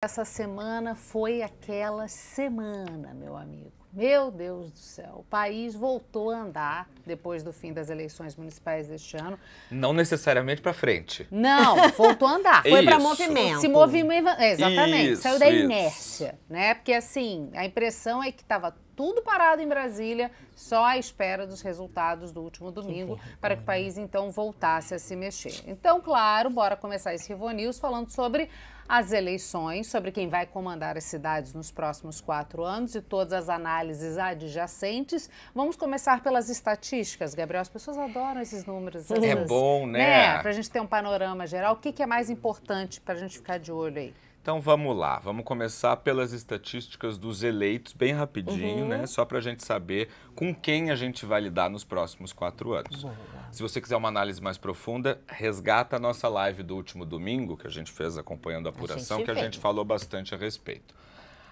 Essa semana foi aquela semana, meu amigo. Meu Deus do céu, o país voltou a andar depois do fim das eleições municipais deste ano. Não necessariamente para frente. Não, voltou a andar. foi para movimento. Se movimenta, é, exatamente. Isso, saiu da inércia, né? Porque assim, a impressão é que estava tudo parado em Brasília, só à espera dos resultados do último domingo, que para que o país então voltasse a se mexer. Então, claro, bora começar esse Rivo News falando sobre as eleições, sobre quem vai comandar as cidades nos próximos quatro anos e todas as análises adjacentes. Vamos começar pelas estatísticas, Gabriel. As pessoas adoram esses números. Essas, é bom, né? né? Para a gente ter um panorama geral, o que, que é mais importante para a gente ficar de olho aí? Então vamos lá, vamos começar pelas estatísticas dos eleitos, bem rapidinho, uhum. né? Só para a gente saber com quem a gente vai lidar nos próximos quatro anos. Boa. Se você quiser uma análise mais profunda, resgata a nossa live do último domingo, que a gente fez acompanhando a apuração, a que a gente falou bastante a respeito.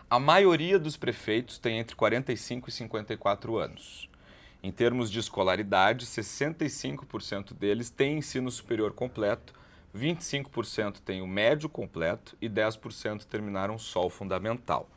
A maioria dos prefeitos tem entre 45 e 54 anos. Em termos de escolaridade, 65% deles têm ensino superior completo 25% tem o médio completo e 10% terminaram só o fundamental.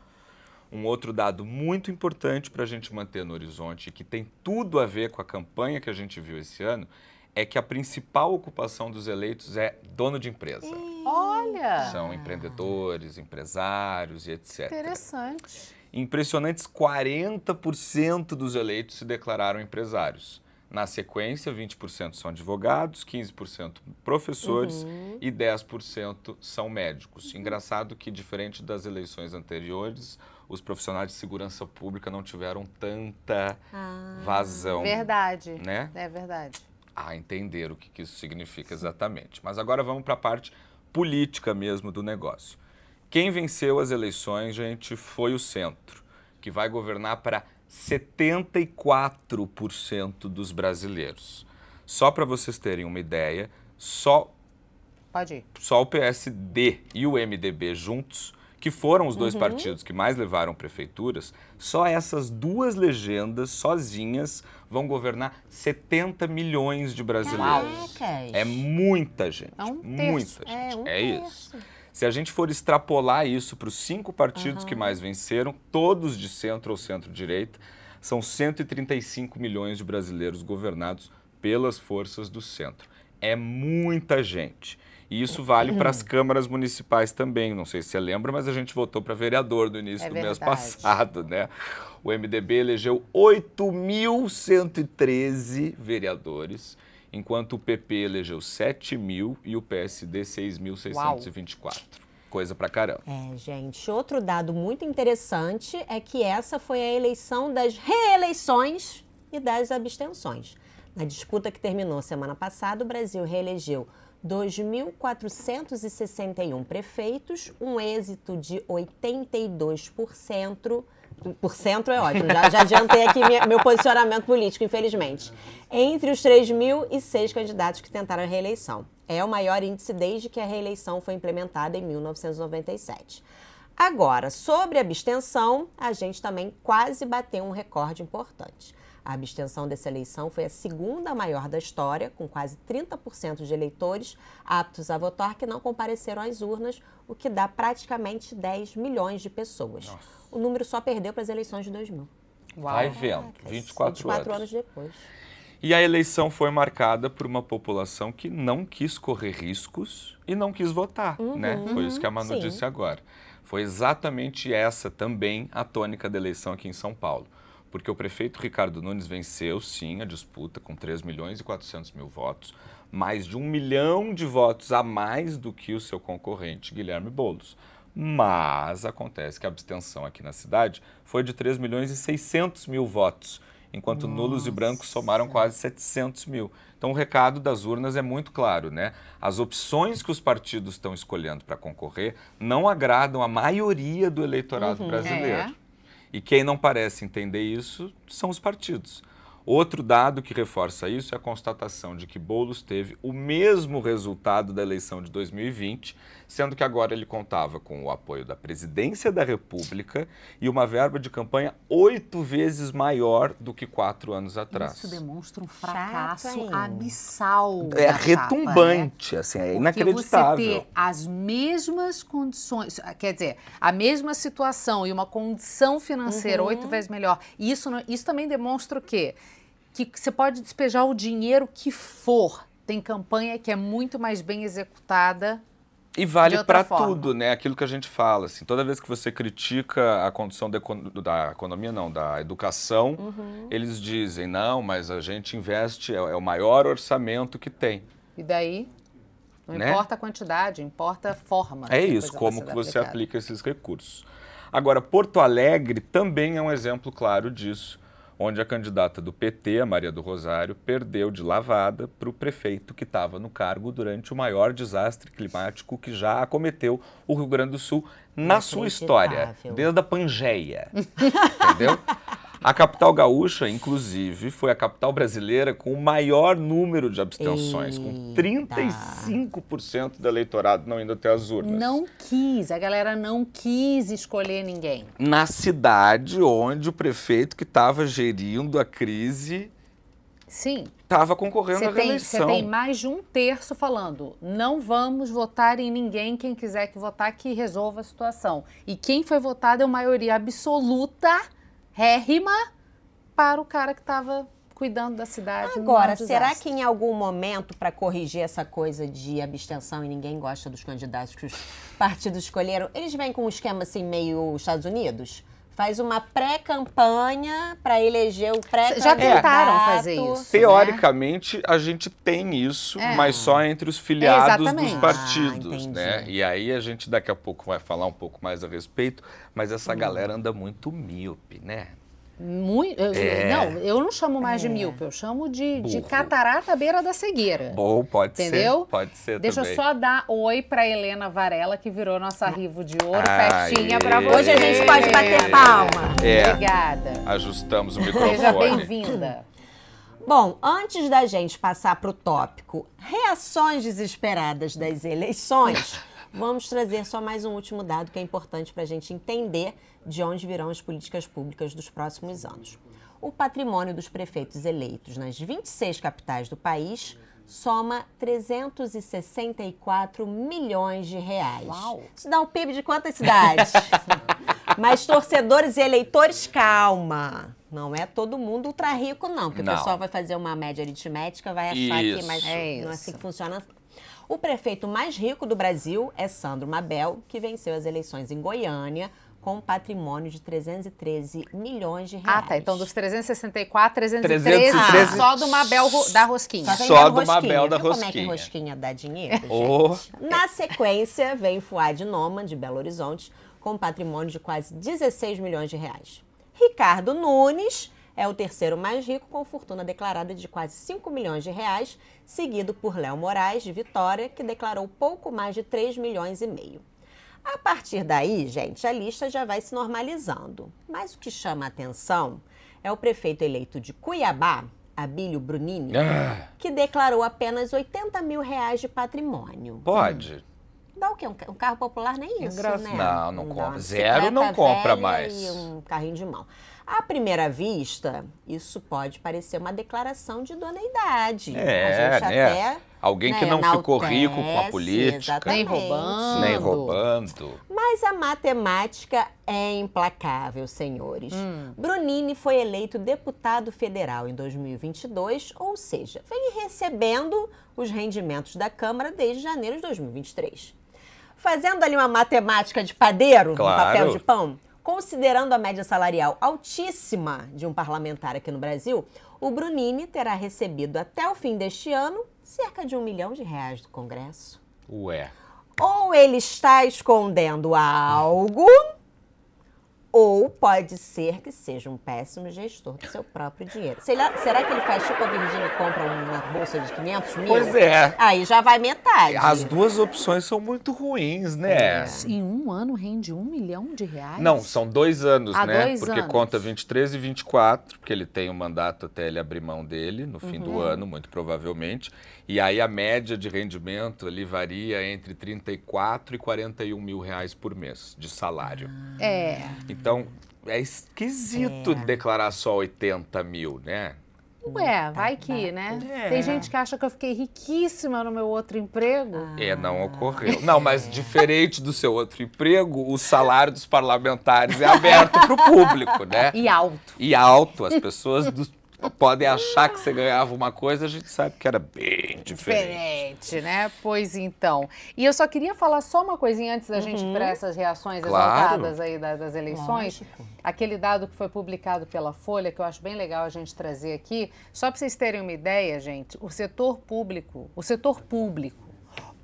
Um outro dado muito importante para a gente manter no horizonte, que tem tudo a ver com a campanha que a gente viu esse ano, é que a principal ocupação dos eleitos é dono de empresa. olha! São empreendedores, empresários e etc. Interessante. Impressionantes 40% dos eleitos se declararam empresários. Na sequência, 20% são advogados, 15% professores uhum. e 10% são médicos. Uhum. Engraçado que, diferente das eleições anteriores, os profissionais de segurança pública não tiveram tanta ah, vazão. Verdade. Né? É verdade. A entender o que, que isso significa exatamente. Mas agora vamos para a parte política mesmo do negócio. Quem venceu as eleições, gente, foi o centro, que vai governar para 74% dos brasileiros. Só para vocês terem uma ideia, só Pode ir. Só o PSD e o MDB juntos, que foram os dois uhum. partidos que mais levaram prefeituras, só essas duas legendas sozinhas vão governar 70 milhões de brasileiros. Caraca. É muita gente. É um terço. muita é gente. É, um é isso. Se a gente for extrapolar isso para os cinco partidos uhum. que mais venceram, todos de centro ou centro-direita, são 135 milhões de brasileiros governados pelas forças do centro. É muita gente. E isso vale para as uhum. câmaras municipais também. Não sei se você lembra, mas a gente votou para vereador no início é do verdade. mês passado, né? O MDB elegeu 8.113 vereadores enquanto o PP elegeu 7 mil e o PSD 6.624. Coisa pra caramba. É, gente. Outro dado muito interessante é que essa foi a eleição das reeleições e das abstenções. Na disputa que terminou semana passada, o Brasil reelegeu 2.461 prefeitos, um êxito de 82% por centro é ótimo, já, já adiantei aqui minha, meu posicionamento político, infelizmente. Entre os 3.006 candidatos que tentaram a reeleição. É o maior índice desde que a reeleição foi implementada em 1997. Agora, sobre abstenção, a gente também quase bateu um recorde importante. A abstenção dessa eleição foi a segunda maior da história, com quase 30% de eleitores aptos a votar que não compareceram às urnas, o que dá praticamente 10 milhões de pessoas. Nossa. O número só perdeu para as eleições de 2000. Uau. Vai vendo, 24, 24 anos. anos depois. E a eleição foi marcada por uma população que não quis correr riscos e não quis votar, né? uhum, né? Foi isso que é a Manu sim. disse agora. Foi exatamente essa também a tônica da eleição aqui em São Paulo, porque o prefeito Ricardo Nunes venceu, sim, a disputa com 3 milhões e 400 mil votos, mais de um milhão de votos a mais do que o seu concorrente Guilherme Boulos. Mas acontece que a abstenção aqui na cidade foi de 3 milhões e 600 mil votos enquanto Nossa. nulos e brancos somaram quase 700 mil. Então, o recado das urnas é muito claro, né? As opções que os partidos estão escolhendo para concorrer não agradam a maioria do eleitorado uhum, brasileiro. É. E quem não parece entender isso são os partidos. Outro dado que reforça isso é a constatação de que Boulos teve o mesmo resultado da eleição de 2020 sendo que agora ele contava com o apoio da presidência da República e uma verba de campanha oito vezes maior do que quatro anos atrás. Isso demonstra um fracasso Chato, abissal. É né? retumbante, né? assim, é Porque inacreditável. Você ter as mesmas condições, quer dizer, a mesma situação e uma condição financeira uhum. oito vezes melhor. Isso, isso também demonstra o quê? Que você pode despejar o dinheiro que for. Tem campanha que é muito mais bem executada e vale para tudo, né? Aquilo que a gente fala, assim, toda vez que você critica a condição da, da economia, não, da educação, uhum. eles dizem, não, mas a gente investe, é, é o maior orçamento que tem. E daí? Não né? importa a quantidade, importa a forma. É isso, como que você aplica esses recursos. Agora, Porto Alegre também é um exemplo claro disso onde a candidata do PT, a Maria do Rosário, perdeu de lavada para o prefeito que estava no cargo durante o maior desastre climático que já acometeu o Rio Grande do Sul na sua história, desde a Pangeia. entendeu? A capital gaúcha, inclusive, foi a capital brasileira com o maior número de abstenções, Eita. com 35% do eleitorado não indo até as urnas. Não quis, a galera não quis escolher ninguém. Na cidade onde o prefeito que estava gerindo a crise Sim. Estava concorrendo à reeleição. Você tem mais de um terço falando: não vamos votar em ninguém, quem quiser que votar, que resolva a situação. E quem foi votado é uma maioria absoluta rima para o cara que estava cuidando da cidade. Agora, será que em algum momento, para corrigir essa coisa de abstenção e ninguém gosta dos candidatos que os partidos escolheram, eles vêm com um esquema assim meio Estados Unidos? faz uma pré-campanha para eleger o pré-candidato. Já tentaram é. fazer né? isso. Né? Teoricamente, né? a gente tem isso, é. mas só entre os filiados dos partidos, ah, né? E aí a gente daqui a pouco vai falar um pouco mais a respeito, mas essa hum. galera anda muito míope, né? Muito, é. Não, eu não chamo mais é. de míope, eu chamo de, de catarata à beira da cegueira. Bom, pode entendeu? ser. Pode ser Deixa também. eu só dar oi pra Helena Varela, que virou nossa rivo de ouro. Ah, festinha é. pra você. Hoje a gente pode bater palma. É. Obrigada. Ajustamos o microfone. Seja bem-vinda. Bom, antes da gente passar pro tópico reações desesperadas das eleições. Vamos trazer só mais um último dado que é importante para a gente entender de onde virão as políticas públicas dos próximos anos. O patrimônio dos prefeitos eleitos nas 26 capitais do país soma 364 milhões de reais. Uau. Isso dá um PIB de quantas cidades? Mas torcedores e eleitores, calma. Não é todo mundo ultra rico, não. Porque não. o pessoal vai fazer uma média aritmética, vai achar isso. que mas é não é assim que funciona o prefeito mais rico do Brasil é Sandro Mabel, que venceu as eleições em Goiânia com um patrimônio de 313 milhões de reais. Ah, tá. Então, dos 364, 313, 313. Ah, só do Mabel da Rosquinha. Só, só do Rosquinha. Mabel da Rosquinha. Como é que Rosquinha dá dinheiro, oh. Na sequência, vem Fuad Noman, de Belo Horizonte, com um patrimônio de quase 16 milhões de reais. Ricardo Nunes é o terceiro mais rico, com fortuna declarada de quase 5 milhões de reais, seguido por Léo Moraes, de Vitória, que declarou pouco mais de 3 milhões e meio. A partir daí, gente, a lista já vai se normalizando. Mas o que chama a atenção é o prefeito eleito de Cuiabá, Abílio Brunini, ah. que declarou apenas 80 mil reais de patrimônio. Pode. Dá o quê? Um carro popular nem isso, né? Engraçado. né? Não, não, não compra. Zero não compra mais. um carrinho de mão. À primeira vista, isso pode parecer uma declaração de idoneidade. É, a gente né? até. Alguém né, que não ficou rico com a política. Nem roubando. Nem roubando. Mas a matemática é implacável, senhores. Hum. Brunini foi eleito deputado federal em 2022, ou seja, vem recebendo os rendimentos da Câmara desde janeiro de 2023. Fazendo ali uma matemática de padeiro, claro. no papel de pão, Considerando a média salarial altíssima de um parlamentar aqui no Brasil, o Brunini terá recebido até o fim deste ano cerca de um milhão de reais do Congresso. Ué. Ou ele está escondendo algo ou pode ser que seja um péssimo gestor do seu próprio dinheiro. Será, será que ele faz tipo a Virgínia e compra uma bolsa de 500 mil? Pois é. Aí já vai metade. As duas opções são muito ruins, né? É. Em um ano rende um milhão de reais? Não, são dois anos, Há né? Dois porque anos. conta 23 e 24, porque ele tem o um mandato até ele abrir mão dele no fim uhum. do ano, muito provavelmente. E aí a média de rendimento ali varia entre 34 e 41 mil reais por mês de salário. Ah. É. Então é esquisito é. declarar só 80 mil, né? Ué, tá, vai que, tá. né? É. Tem gente que acha que eu fiquei riquíssima no meu outro emprego. Ah. É, não ocorreu. Não, mas é. diferente do seu outro emprego, o salário dos parlamentares é aberto para o público, né? E alto. E alto. As pessoas do podem achar que você ganhava uma coisa, a gente sabe que era bem diferente. Diferente, né? Pois então. E eu só queria falar só uma coisinha antes da uhum. gente ir para essas reações claro. exaltadas aí das, das eleições. Lógico. Aquele dado que foi publicado pela Folha, que eu acho bem legal a gente trazer aqui, só para vocês terem uma ideia, gente, o setor público, o setor público,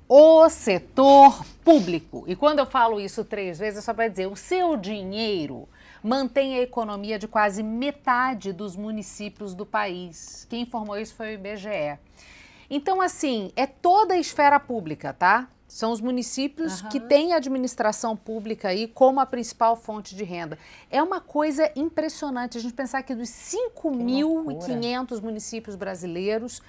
o setor público. E quando eu falo isso três vezes, é só para dizer, o seu dinheiro mantém a economia de quase metade dos municípios do país. Quem informou isso foi o IBGE. Então, assim, é toda a esfera pública, tá? São os municípios uhum. que têm a administração pública aí como a principal fonte de renda. É uma coisa impressionante a gente pensar que dos 5.500 municípios brasileiros,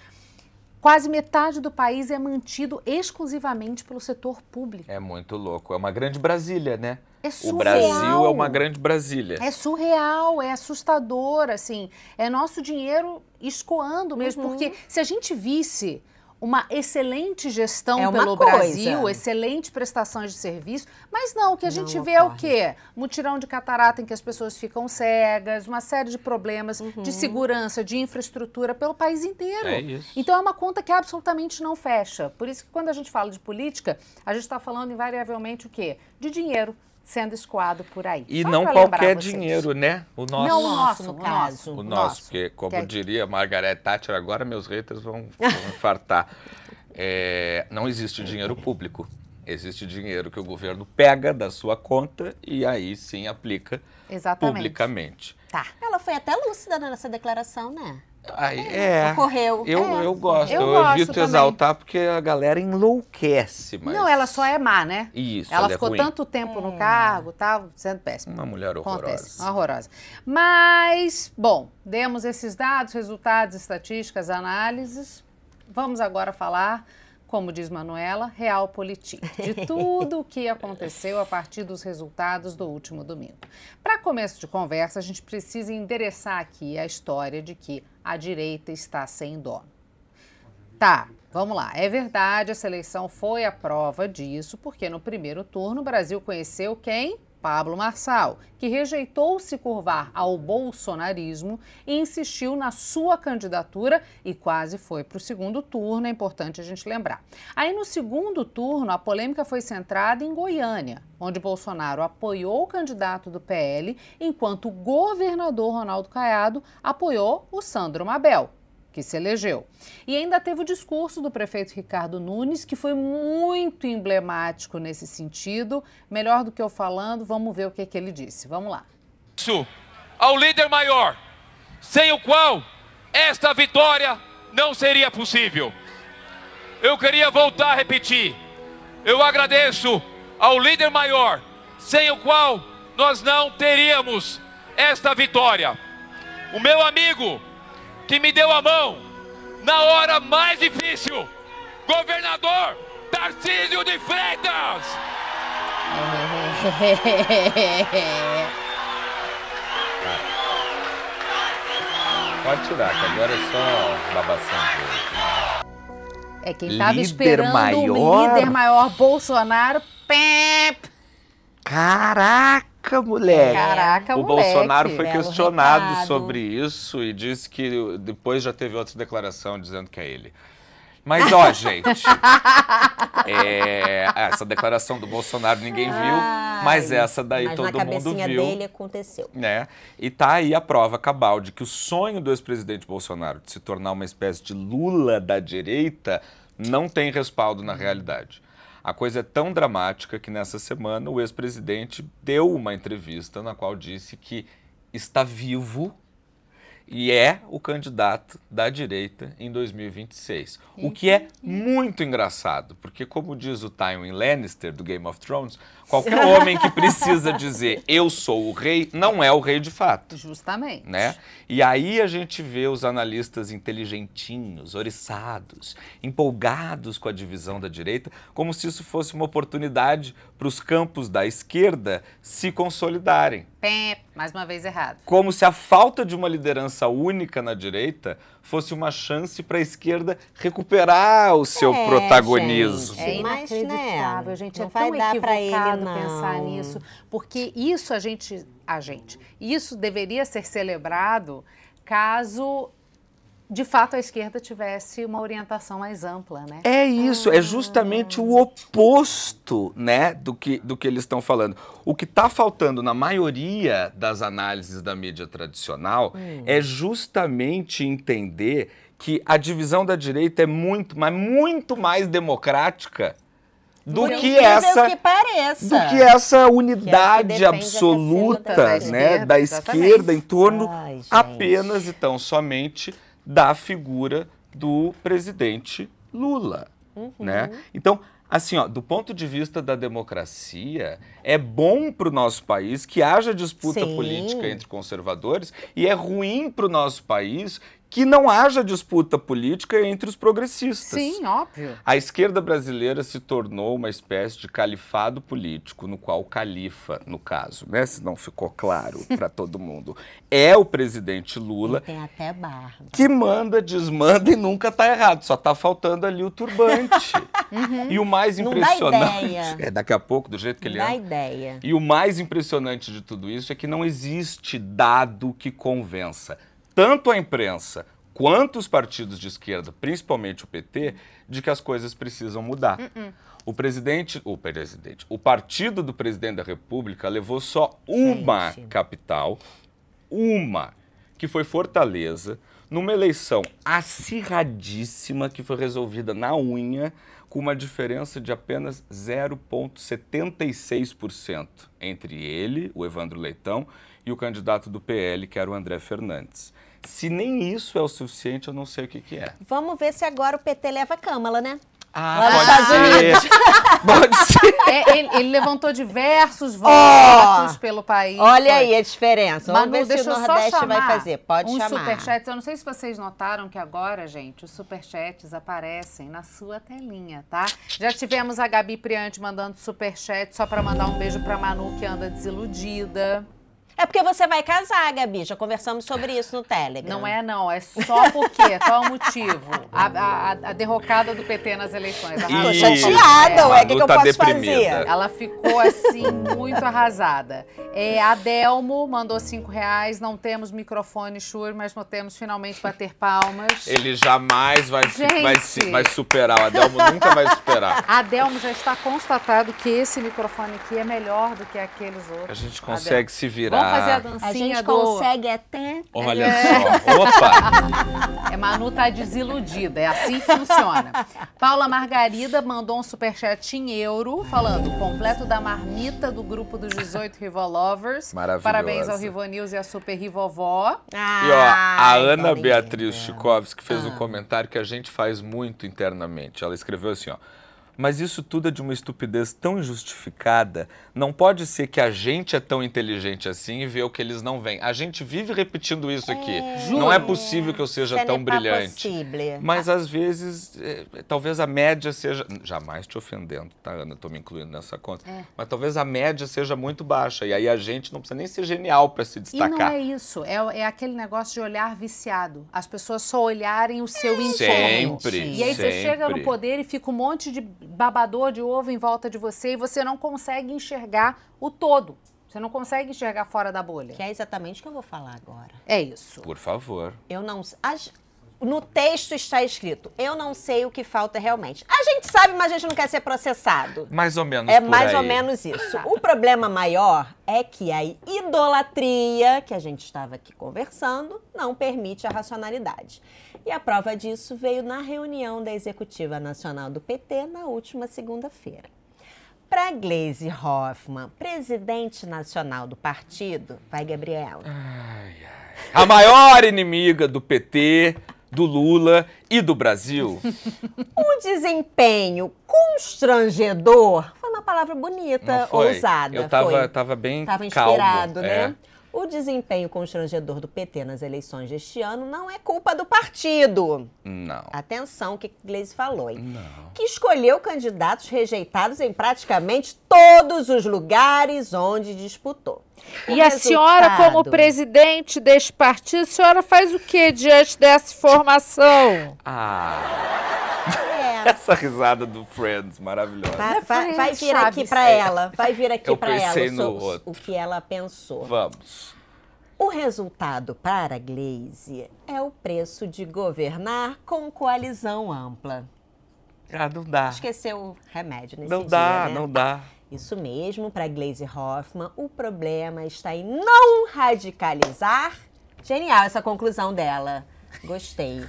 quase metade do país é mantido exclusivamente pelo setor público. É muito louco. É uma grande Brasília, né? É surreal. O Brasil é uma grande Brasília. É surreal, é assustador, assim. É nosso dinheiro escoando mesmo, uhum. porque se a gente visse uma excelente gestão é uma pelo coisa. Brasil, excelente prestações de serviço, mas não, o que a gente vê é o quê? Mutirão de catarata em que as pessoas ficam cegas, uma série de problemas uhum. de segurança, de infraestrutura pelo país inteiro. É isso. Então é uma conta que absolutamente não fecha. Por isso que quando a gente fala de política, a gente está falando invariavelmente o quê? De dinheiro, sendo escoado por aí. E Só não qualquer dinheiro, né? O nosso. Não o nosso, no caso. O nosso, nosso. porque, como que... É diria Margaret Thatcher, agora meus haters vão, vão infartar. É, não existe dinheiro público. Existe dinheiro que o governo pega da sua conta e aí sim aplica Exatamente. publicamente. Tá. Ela foi até lúcida nessa declaração, né? Aí, é, é. Ocorreu. Eu, é. eu gosto. Eu, eu evito também. exaltar porque a galera enlouquece. Mas... Não, ela só é má, né? Isso. Ela, ela é ficou é tanto tempo no é. cargo, tá sendo péssima. Uma mulher horrorosa. horrorosa. Mas, bom, demos esses dados, resultados, estatísticas, análises. Vamos agora falar como diz Manuela, Realpolitik, de tudo o que aconteceu a partir dos resultados do último domingo. Para começo de conversa, a gente precisa endereçar aqui a história de que a direita está sem dono. Tá, vamos lá. É verdade, essa eleição foi a prova disso, porque no primeiro turno o Brasil conheceu quem? Pablo Marçal, que rejeitou se curvar ao bolsonarismo e insistiu na sua candidatura e quase foi para o segundo turno, é importante a gente lembrar. Aí no segundo turno, a polêmica foi centrada em Goiânia, onde Bolsonaro apoiou o candidato do PL, enquanto o governador Ronaldo Caiado apoiou o Sandro Mabel que se elegeu. E ainda teve o discurso do prefeito Ricardo Nunes, que foi muito emblemático nesse sentido. Melhor do que eu falando, vamos ver o que, é que ele disse. Vamos lá. Isso ao líder maior, sem o qual esta vitória não seria possível. Eu queria voltar a repetir. Eu agradeço ao líder maior, sem o qual nós não teríamos esta vitória. O meu amigo, que me deu a mão na hora mais difícil, governador Tarcísio de Freitas. Pode tirar, que agora é só babação. É quem líder tava esperando maior? o líder maior Bolsonaro. Pep. Caraca! Caraca, moleque. Caraca, o moleque. Bolsonaro foi questionado sobre isso e disse que depois já teve outra declaração dizendo que é ele. Mas, ó, gente, é, essa declaração do Bolsonaro ninguém viu, Ai, mas essa daí mas todo mundo viu. dele aconteceu. Né? E tá aí a prova cabal de que o sonho do ex-presidente Bolsonaro de se tornar uma espécie de Lula da direita não tem respaldo na realidade. A coisa é tão dramática que nessa semana o ex-presidente deu uma entrevista na qual disse que está vivo e é o candidato da direita em 2026. O que é muito engraçado, porque, como diz o Tywin Lannister do Game of Thrones, qualquer homem que precisa dizer eu sou o rei não é o rei de fato. Justamente. Né? E aí a gente vê os analistas inteligentinhos, oriçados, empolgados com a divisão da direita, como se isso fosse uma oportunidade para os campos da esquerda se consolidarem. Pé, mais uma vez errado. Como se a falta de uma liderança única na direita fosse uma chance para a esquerda recuperar o seu é, protagonismo. Gente, é né, inacreditável, né? gente. É não é vai dar para ele não. pensar nisso, porque isso a gente, a gente, isso deveria ser celebrado caso de fato a esquerda tivesse uma orientação mais ampla, né? É isso, é justamente o oposto, né, do que, do que eles estão falando. O que está faltando na maioria das análises da mídia tradicional hum. é justamente entender que a divisão da direita é muito, mas muito mais democrática do Por que essa que pareça. do que essa é unidade que absoluta, da né, da esquerda, da esquerda em torno Ai, apenas e tão somente da figura do presidente Lula, uhum. né? Então, assim, ó, do ponto de vista da democracia, é bom para o nosso país que haja disputa Sim. política entre conservadores e é ruim para o nosso país que não haja disputa política entre os progressistas. Sim, óbvio. A esquerda brasileira se tornou uma espécie de califado político, no qual o califa, no caso, né, se não ficou claro para todo mundo, é o presidente Lula. Ele tem até barba. Que manda, desmanda e nunca tá errado, só tá faltando ali o turbante. uhum. E o mais impressionante, é daqui a pouco do jeito que ele é. anda. ideia. E o mais impressionante de tudo isso é que não existe dado que convença tanto a imprensa quanto os partidos de esquerda, principalmente o PT, de que as coisas precisam mudar. Uh -uh. O presidente, o presidente, o partido do presidente da República levou só uma Gente. capital, uma, que foi Fortaleza, numa eleição acirradíssima que foi resolvida na unha com uma diferença de apenas 0,76% entre ele, o Evandro Leitão, e o candidato do PL, que era o André Fernandes. Se nem isso é o suficiente, eu não sei o que, que é. Vamos ver se agora o PT leva a Câmara, né? Ah, Lá pode ser. pode ser. É, ele, ele, levantou diversos votos oh, pelo país. Olha pode. aí a diferença. Vamos Manu, ver se o Nordeste vai fazer. Pode um chamar. Superchats. Eu não sei se vocês notaram que agora, gente, os superchats aparecem na sua telinha, tá? Já tivemos a Gabi Priante mandando superchat só para mandar um beijo para Manu, que anda desiludida. É porque você vai casar, Gabi. Já conversamos sobre isso no Telegram. Não é, não. É só porque. Qual o motivo? A, a, a, derrocada do PT nas eleições. Ih, Tô chateada, ué. O que, que eu posso deprimida. fazer? Ela ficou, assim, muito arrasada. É, a Delmo mandou cinco reais. Não temos microfone, Shur, mas podemos finalmente bater palmas. Ele jamais vai, vai, vai, superar. O Adelmo nunca vai superar. A Delmo já está constatado que esse microfone aqui é melhor do que aqueles outros. A gente consegue se virar fazer a dancinha. A gente do... consegue até. Olha é. só. Opa! É, Manu tá desiludida. É assim que funciona. Paula Margarida mandou um superchat em euro falando: completo da marmita do grupo dos 18 Rivolovers. Maravilhoso. Parabéns ao Rivo News e à Super Rivovó. Ah, e ó, a Ana Beatriz Chikovski fez ah. um comentário que a gente faz muito internamente. Ela escreveu assim: ó. Mas isso tudo é de uma estupidez tão injustificada. Não pode ser que a gente é tão inteligente assim e vê o que eles não veem. A gente vive repetindo isso aqui. É, não é possível que eu seja é tão é brilhante. Possível. Mas às vezes, é, talvez a média seja. Jamais te ofendendo, tá, Ana? Estou me incluindo nessa conta. É. Mas talvez a média seja muito baixa. E aí a gente não precisa nem ser genial para se destacar. E não é isso. É, é, aquele negócio de olhar viciado. As pessoas só olharem o seu entorno. Sempre. E aí sempre. você chega no poder e fica um monte de babador de ovo em volta de você e você não consegue enxergar o todo. Você não consegue enxergar fora da bolha. Que é exatamente o que eu vou falar agora. É isso. Por favor. Eu não. As, no texto está escrito, eu não sei o que falta realmente. A gente sabe, mas a gente não quer ser processado. Mais ou menos. É mais aí. ou menos isso. o problema maior é que a idolatria que a gente estava aqui conversando não permite a racionalidade. E a prova disso veio na reunião da Executiva Nacional do PT na última segunda-feira. Para Gleise Hoffmann, presidente nacional do partido, vai Gabriela. Ai, ai. A maior inimiga do PT do Lula e do Brasil? Um desempenho constrangedor foi uma palavra bonita, ousada. Eu tava bem tava inspirado, calmo, né? É. O desempenho constrangedor do PT nas eleições deste ano não é culpa do partido. Não. Atenção o que Gleisi falou, hein? Não. Que escolheu candidatos rejeitados em praticamente todos os lugares onde disputou. O e resultado... a senhora, como presidente deste partido, a senhora faz o que diante dessa formação? Ah. Essa risada do Friends, maravilhosa. Vai, é vai, vai vir aqui para ela. Vai vir aqui para ela sobre o que ela pensou. Vamos. O resultado para Glaze é o preço de governar com coalizão ampla. Ah, não dá. Esqueceu o remédio nesse não dia, dá, né? Não dá, não dá. Isso mesmo, para Glaze Hoffman, o problema está em não radicalizar. Genial essa conclusão dela. Gostei.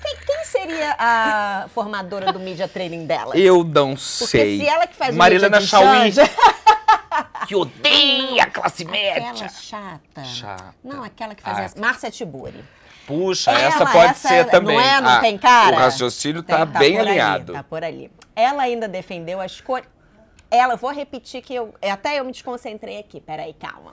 Quem, quem, seria a formadora do media training dela? Eu não Porque sei. se ela que faz Marilena o Chauí. que odeia a classe média. Aquela chata. Chata. Não, aquela que fazia. Ah. Márcia Tiburi. Puxa, ela, essa pode essa, ser também. Não é, não ah, tem cara? O raciocínio está tá bem alinhado. Está por ali. Ela ainda defendeu a escolha. Ela, vou repetir que eu, até eu me desconcentrei aqui. Peraí, calma.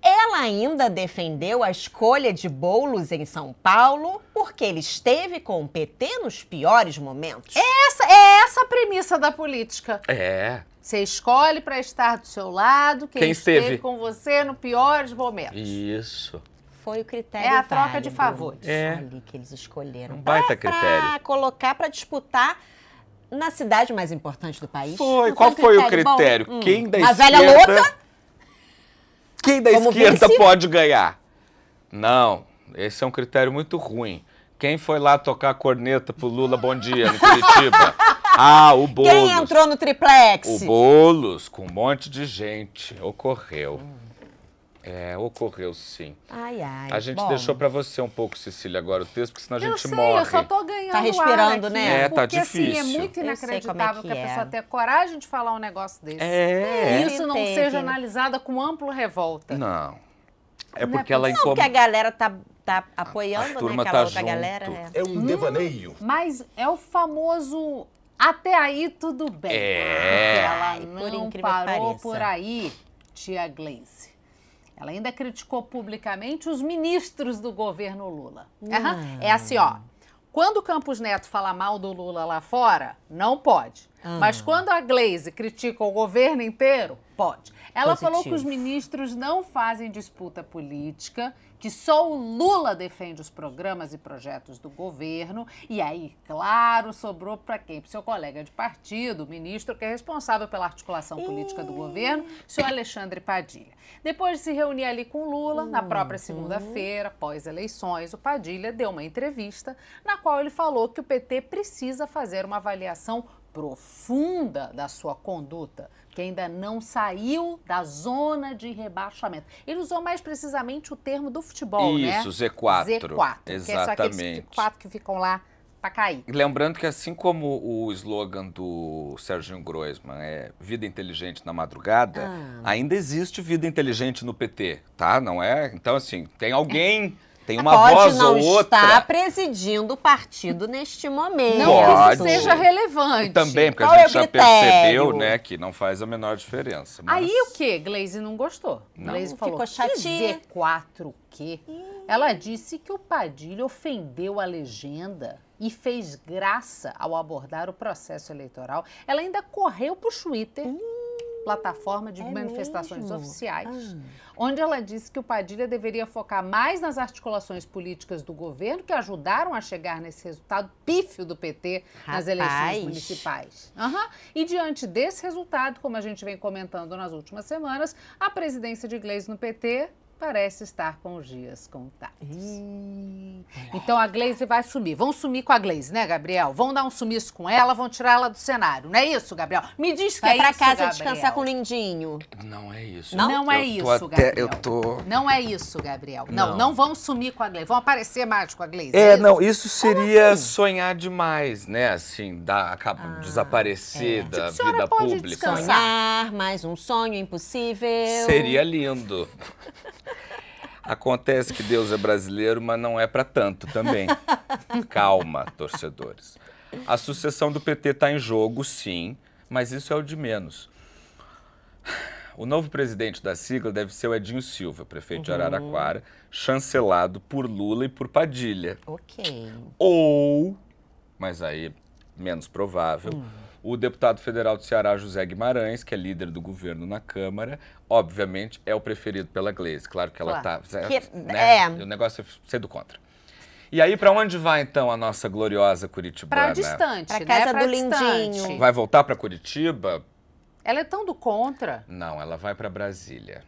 Ela ainda defendeu a escolha de Bolos em São Paulo porque ele esteve com o PT nos piores momentos. É essa é essa a premissa da política. É. Você escolhe para estar do seu lado quem, quem esteve. esteve com você nos piores momentos. Isso foi o critério. É a troca válido. de favores é. ali que eles escolheram. Um baita pra, critério. Pra colocar para disputar na cidade mais importante do país. Foi. Qual foi o critério? Bom, hum. quem hum, da a esquerda? A velha louca quem da Como esquerda pode ganhar? Não, esse é um critério muito ruim. Quem foi lá tocar a corneta pro Lula Bom Dia no Curitiba? Ah, o Boulos. Quem entrou no triplex? O Boulos, com um monte de gente. Ocorreu. Hum. É, ocorreu sim. Ai, ai. A gente bom. deixou para você um pouco, Cecília, agora o texto, porque senão a gente eu sei, morre. Eu só tô ganhando. Tá respirando, aqui, né? É, tá porque, tá difícil. Assim, é muito é inacreditável é que, que a pessoa é. tenha coragem de falar um negócio desse. É. E isso não Entendi. seja analisada com amplo revolta. Não. É, é porque não, ela incom... Não, porque a galera tá, tá apoiando, a né, turma né, tá junto. galera. É, é um hum, devaneio. mas é o famoso até aí tudo bem. É. Ela não por parou por aí, tia Gleice. Ela ainda criticou publicamente os ministros do governo Lula. Uhum. É assim, ó. Quando o Campos Neto fala mal do Lula lá fora, não pode. Uhum. Mas quando a Glaze critica o governo inteiro, pode. Ela Positivo. falou que os ministros não fazem disputa política que só o Lula defende os programas e projetos do governo. E aí, claro, sobrou para quem? Para seu colega de partido, o ministro que é responsável pela articulação política do governo, o senhor Alexandre Padilha. Depois de se reunir ali com Lula, na própria uhum. segunda-feira, pós-eleições, o Padilha deu uma entrevista na qual ele falou que o PT precisa fazer uma avaliação profunda da sua conduta que ainda não saiu da zona de rebaixamento. Ele usou mais precisamente o termo do futebol, Isso, né? Isso, Z4. Z4. Exatamente. Que é só que ficam lá para cair. Lembrando que assim como o slogan do Serginho Groisman é vida inteligente na madrugada, ah. ainda existe vida inteligente no PT, tá? Não é? Então assim, tem alguém tem uma pode voz não ou outra. está presidindo o partido neste momento. Não pode. que isso seja relevante. E também, porque Qual a é gente é já percebeu, né, que não faz a menor diferença. Mas... Aí o quê? Glaze não gostou. Não. Glaze falou, Ficou dizer quatro quê? Ela disse que o Padilha ofendeu a legenda e fez graça ao abordar o processo eleitoral. Ela ainda correu pro Twitter. Hum plataforma de é manifestações mesmo? oficiais, ah. onde ela disse que o Padilha deveria focar mais nas articulações políticas do governo que ajudaram a chegar nesse resultado pífio do PT Rapaz. nas eleições municipais. Uhum. E diante desse resultado, como a gente vem comentando nas últimas semanas, a presidência de Gleisi no PT parece estar com os dias contados. Hum. Então a Glaze vai sumir. Vão sumir com a Glaze, né, Gabriel? Vão dar um sumiço com ela, vão tirar ela do cenário. Não é isso, Gabriel? Me diz que vai é pra isso, casa Gabriel. descansar com o lindinho. Não é isso. Não, não é isso, até, Gabriel. Eu tô... Não é isso, Gabriel. Não, não, não vão sumir com a Glaze. Vão aparecer mais com a Glaze. É, é isso? não, isso seria assim? sonhar demais, né? Assim, dar, acaba, ah, desaparecer é. da tipo, vida pode pública. Descansar, mais um sonho impossível. Seria lindo. Acontece que Deus é brasileiro, mas não é para tanto também. Calma, torcedores. A sucessão do PT está em jogo, sim, mas isso é o de menos. O novo presidente da sigla deve ser o Edinho Silva, prefeito uhum. de Araraquara, chancelado por Lula e por Padilha. Ok. Ou, mas aí menos provável, uhum o deputado federal do Ceará, José Guimarães, que é líder do governo na Câmara, obviamente é o preferido pela Gleise. Claro que ela está. Claro. Tá, né, é. O negócio é cedo contra. E aí, para onde vai então a nossa gloriosa Curitiba? Para né? distante, para né? casa né? do Lindinho. Vai voltar para Curitiba? Ela é tão do contra. Não, ela vai para Brasília.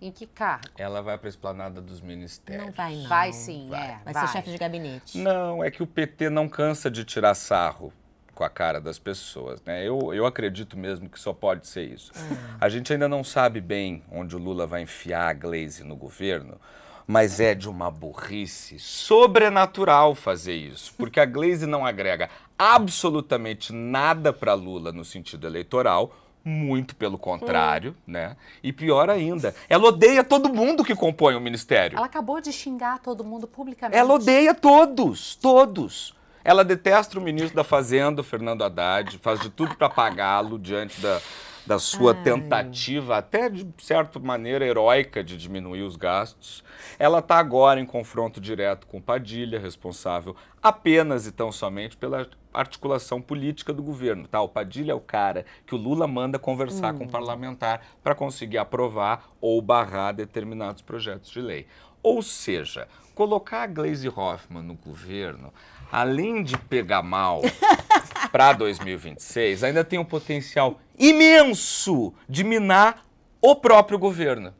Em que cargo? Ela vai para a esplanada dos ministérios. Não vai, não. Vai sim, vai. é. Vai, vai ser chefe de gabinete. Não, é que o PT não cansa de tirar sarro com a cara das pessoas. Né? Eu, eu acredito mesmo que só pode ser isso. É. A gente ainda não sabe bem onde o Lula vai enfiar a Glaze no governo, mas é de uma burrice sobrenatural fazer isso, porque a Glaze não agrega absolutamente nada para Lula no sentido eleitoral. Muito pelo contrário, hum. né? E pior ainda, ela odeia todo mundo que compõe o ministério. Ela acabou de xingar todo mundo publicamente. Ela odeia todos, todos. Ela detesta o ministro da Fazenda, Fernando Haddad, faz de tudo para pagá lo diante da, da sua Ai. tentativa, até de certa maneira heróica, de diminuir os gastos. Ela está agora em confronto direto com Padilha, responsável apenas e tão somente pela articulação política do governo. Tá? O Padilha é o cara que o Lula manda conversar hum. com o hum. parlamentar para conseguir aprovar ou barrar determinados projetos de lei. Ou seja, colocar a Glaze Hoffman no governo além de pegar mal para 2026, ainda tem um potencial imenso de minar o próprio governo.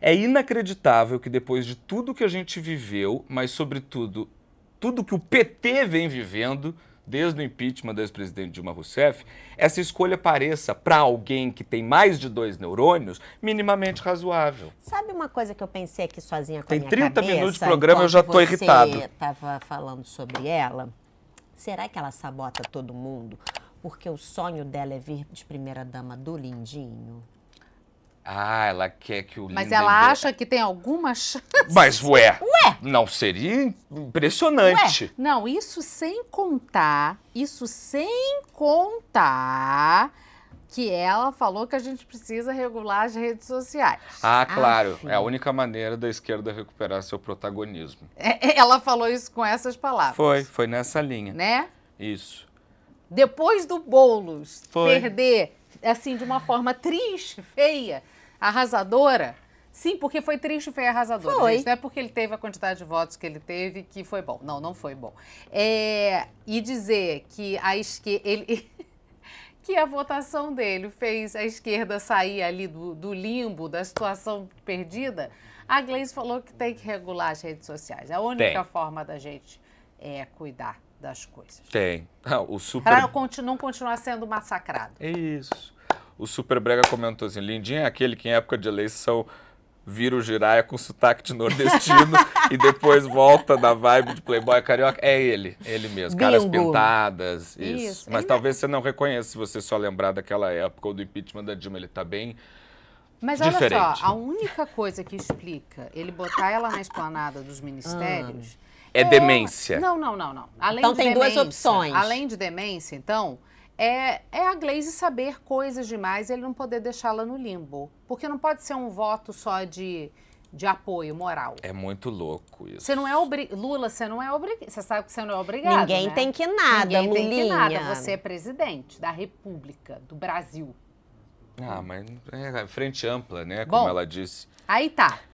É inacreditável que depois de tudo que a gente viveu, mas sobretudo tudo que o PT vem vivendo, desde o impeachment da ex-presidente Dilma Rousseff, essa escolha pareça, para alguém que tem mais de dois neurônios, minimamente razoável. Sabe uma coisa que eu pensei aqui sozinha com tem a minha Tem 30 cabeça, minutos de programa, eu então, já estou irritado. Você estava falando sobre ela. Será que ela sabota todo mundo? Porque o sonho dela é vir de primeira-dama do Lindinho? Ah, ela quer que o Mas ela acha que tem alguma chance. Mas ué. Ué. Não seria impressionante. Ué. Não, isso sem contar, isso sem contar que ela falou que a gente precisa regular as redes sociais. Ah, claro. Ah, é a única maneira da esquerda recuperar seu protagonismo. É, é, ela falou isso com essas palavras. Foi, foi nessa linha. Né? Isso. Depois do Boulos foi. perder assim, de uma forma triste, feia, arrasadora. Sim, porque foi triste, foi arrasador. Foi. Gente, não é porque ele teve a quantidade de votos que ele teve que foi bom. Não, não foi bom. É, e dizer que a esquerda. Ele... que a votação dele fez a esquerda sair ali do, do limbo, da situação perdida. A Gleice falou que tem que regular as redes sociais. É a única tem. forma da gente é, cuidar das coisas. Tem. Ah, o super... Para não continuar sendo massacrado. Isso. O Super Brega comentou assim: Lindinha é aquele que em época de eleição vira o giraia com sotaque de nordestino e depois volta da vibe de playboy carioca. É ele, ele mesmo. Bingo. Caras pintadas, isso. isso. Mas ele talvez você não reconheça se você só lembrar daquela época ou do impeachment da Dilma. Ele está bem mas Diferente. olha só, né? a única coisa que explica ele botar ela na esplanada dos ministérios ah. É, é demência. Não, não, não, não. Além então de tem demência, duas opções. Além de demência, então, é, é a Glaze saber coisas demais e ele não poder deixá-la no limbo. Porque não pode ser um voto só de, de apoio moral. É muito louco isso. Você não é Lula, você não é obrigado. Você sabe que você não é obrigado. Ninguém né? tem que nada, Ninguém Lulinha. tem que nada. Você é presidente da República do Brasil. Ah, mas é frente ampla, né? Bom, como ela disse. Aí tá.